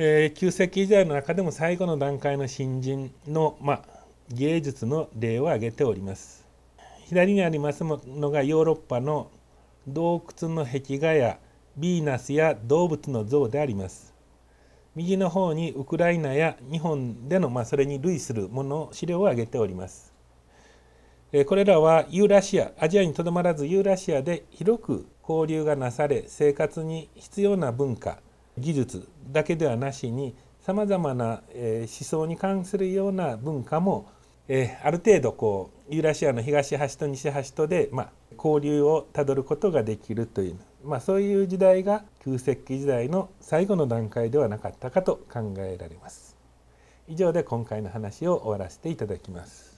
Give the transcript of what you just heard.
えー、旧石器時代の中でも最後の段階の新人の、まあ、芸術の例を挙げております左にありますのがヨーロッパの洞窟の壁画やヴィーナスや動物の像であります右の方にウクライナや日本での、まあ、それに類するもの資料を挙げておりますえこれらはユーラシアアジアにとどまらずユーラシアで広く交流がなされ生活に必要な文化技術だけではなしにさまざまな思想に関するような文化もある程度こうユーラシアの東端と西端とでま交流をたどることができるという、まあ、そういう時代が旧石器時代の最後の段階ではなかったかと考えられます。以上で今回の話を終わらせていただきます。